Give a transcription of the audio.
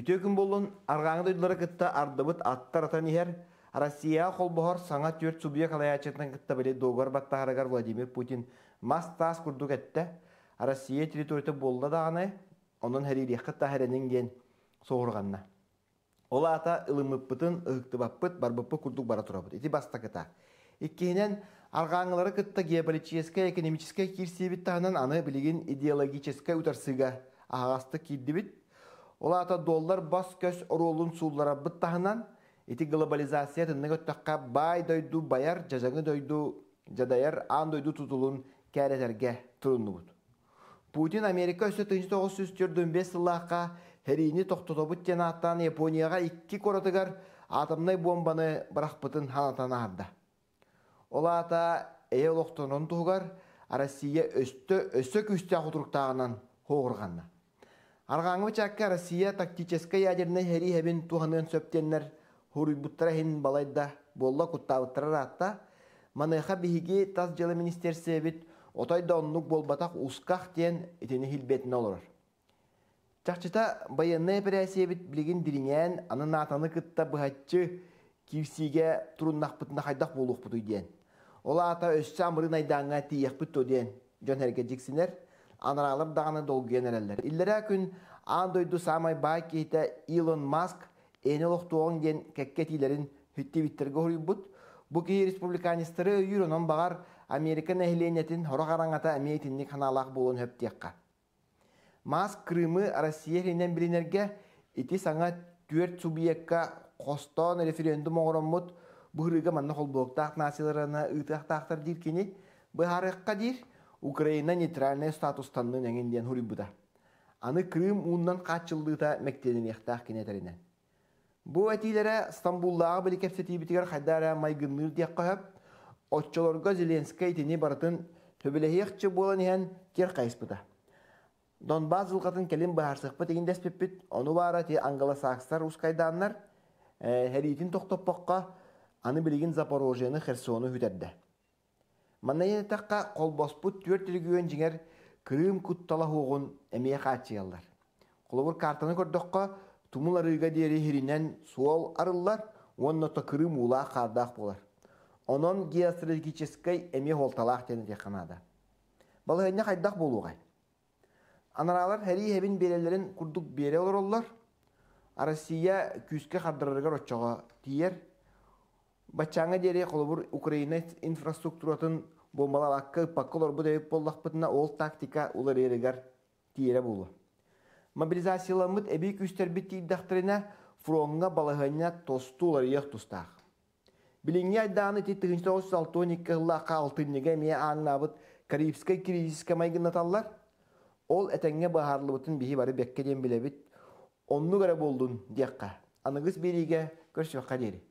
Үтө болын арғаңды үлдері кітті ардыбыт аттар атан Россия қолбұғар саңа төрт субъект алаячетнен кітті біле доғар баттағарығар Владимир Путин мас күрді күрдік Россия территорияты болды дағаны, оның әрелек кітті әрінің ген соғырғанна. Ол ата ылымыппытын, ұқтыбаппыт, барбыппы күрдік бара тұрапыт. Ити баста кіта. Иккенен арғаңылары кітті геополитическа, экономическа кирсебіт тағынан аны білеген идеологическа утарсыға ағасты біт, Олата доллар бас көз оролун сулара бұттағынан, ити глобализация тынны көттаққа бай дойду баяр, жазаңы дойду, жадаяр аң дойду тұтылын кәретерге бұд. Путин Америка өсі бес сыллаққа хәріні тен аттан Японияға икки коротығар атымнай бомбаны бірақпытын ханатана арда. Олата әйел туугар тұғығар, Россия өсті өсі күсті ақытұрықтағынан хоғырғанна. Арғаңы чакка Россия тактическай ядерный хэри хебин туханын сөптеннер хуруйбуттара хэн балайда болла куттабыттара ратта манайха бихиги таз жылы министерсе бит отайда доннук болбатак усках тен итени хилбетин олорор. Чакчыта байынны операция бит билигин диринен анын атаны кытта быхатчы кивсиге тұрыннақ болуқ бұтуй ден. Ола ата өссе амырын айдаңа тиек бұтту ден. Жон жексінер – анаралар дағаны дол генералдар. Илләрә күн Андойду самай бай кейті Илон Маск әне оқтуғын ген тилерин хүтті биттерге бұд. Бұ кейі республиканистары үйрінон бағар Америка әхіленетін хорағараңата әмейтіннік ханалақ болуын өптеққа. Маск Крымы Россия ренен білінерге ити саңа түрт субъекка қостон референдум оғыраммут бұғырыға манна қолбуықтақ насиларына ұйтақтақтар дейіркені бұғарыққа дейір, Украина нейтральный статустаннын әңенден хурибута. Аны Крым ууннан качылдыта мектенинехтах кинетерине. Бу әтиләре Стамбулдағы білекепсе тибетігер қайдара майгынныр дек қойып, отчыларға Зеленскай тіне барытын төбелеғекчі болан ең кер қайыспыда. Донбас жылғатын келін бағарсықпы деген дәспеппіт, оны бары те аңғыласақстар ұскайданлар, тоқтоппаққа, аны білеген Запорожияны Херсону хүтәрді. Манайынатаққа қолбоспут түртілгіен жіңер Крым күттала хоғын әме қатшиялар. Құлығыр картаны көрдіққа тумылар үйге дері херінен суал арыллар, онната Крым ұла қардақ болар. Онон геостратегическай әме қолталақ тені теканада. Бұл әне қайдақ болуғай. Анаралар әрі әбін берелерін күрдік бере олар олар. Арасия күске қардырырға ротчаға тиер, Бачаңа дере қолыбыр Украина инфраструктуратын болмалар аққы паккол орбы ол тактика олар ерігар тиері болу. Мобилизацияламыд әбей күстер бит тейдақтырына фронға балығына тосту олар еқ тұстақ. Біліңе айдағаны тет 1962 жылы аққа алтыннеге ме аңнабыт Карибскай кризиске майғынаталар, ол бағарлы бұтын бейі бары бәккеден білебіт, онны көрі болдың деққа. Анығыз береге көрші баққа